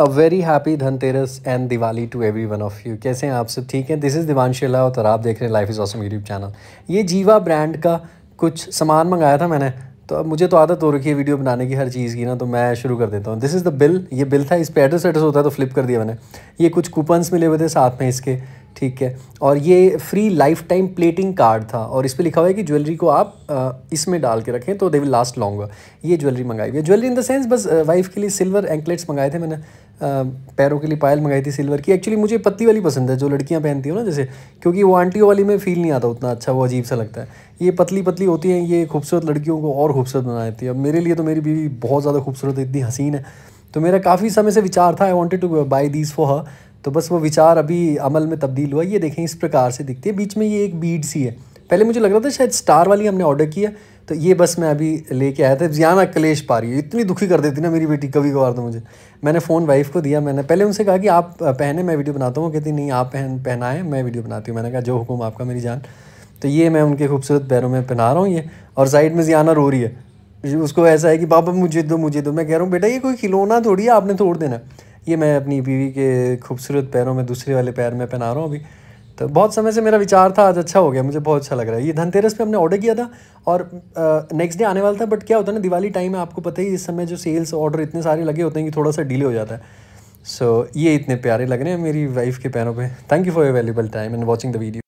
a very happy Dhanteras and Diwali to everyone of you कैसे हैं आप सब ठीक हैं दिस इज़ दिवान राउत और आप देख रहे हैं life is awesome YouTube channel ये जीवा ब्रांड का कुछ सामान मंगाया था मैंने तो अब मुझे तो आदत हो रखी है वीडियो बनाने की हर चीज़ की ना तो मैं शुरू कर देता हूँ दिस इज़ द बिल ये बिल था इस पर एड्रेस एड्रेस होता है तो फ्लिप कर दिया मैंने ये कुछ कूपन्स मिले हुए थे साथ में इसके ठीक है और ये free lifetime plating card था और इस पर लिखा हुआ है कि ज्वेलरी को आप इसमें डाल के रखें तो दे विल लास्ट लॉन्गर ये ज्वेलरी मंगाई हुई है ज्वेलरी इन द सेंस बस वाइफ के लिए सिल्वर एंकलेट्स मंगाए थे मैंने पैरों के लिए पायल मंगाई थी सिल्वर की एक्चुअली मुझे पत्ती वाली पसंद है जो लड़कियाँ पहनती हो ना जैसे क्योंकि वो आंटियों वाली में फील नहीं आता उतना अच्छा वो अजीब सा लगता है ये पतली पतली होती हैं ये खूबसूरत लड़कियों को और खूबसूरत बना देती है अब मेरे लिए तो मेरी बीवी बहुत ज़्यादा खूबसूरत है इतनी हसीन है तो मेरा काफ़ी समय से विचार था I wanted to buy these for her तो बस वो विचार अभी अमल में तब्दील हुआ ये देखें इस प्रकार से दिखती है बीच में ये एक बीड सी है पहले मुझे लग रहा था शायद स्टार वाली हमने ऑर्डर किया तो ये बस मैं अभी लेके आया था जियाना क्लेश पा रही है इतनी दुखी कर देती ना मेरी बेटी कभी कभार तो मुझे मैंने फ़ोन वाइफ को दिया मैंने पहले उनसे कहा कि आप पहने मैं वीडियो बनाता हूँ कहती नहीं आप पहन पहनाए मैं वीडियो बनाती हूँ मैंने कहा जो हुकुम आपका मेरी जान तो ये मैं उनके खूबसूरत पैरों में पहना रहा हूँ ये और साइड में जियाना रो रही है उसको ऐसा है कि पापा मुझे दो मुझे दो मैं कह रहा हूँ बेटा ये कोई खिलौना थोड़ी है आपने तोड़ देना ये मैं अपनी बीवी के खूबसूरत पैरों में दूसरे वाले पैर में पहना रहा हूँ अभी तो बहुत समय से मेरा विचार था आज अच्छा हो गया मुझे बहुत अच्छा लग रहा है ये धनतेरस पे हमने ऑर्डर किया था और नेक्स्ट डे आने वाला था बट क्या होता है ना दिवाली टाइम में आपको पता ही इस समय जो सेल्स ऑर्डर इतने सारे लगे होते हैं कि थोड़ा सा डिले हो जाता है सो so, ये इतने प्यारे लग रहे हैं मेरी वाइफ के पैरों पे thank you for your valuable time and watching the video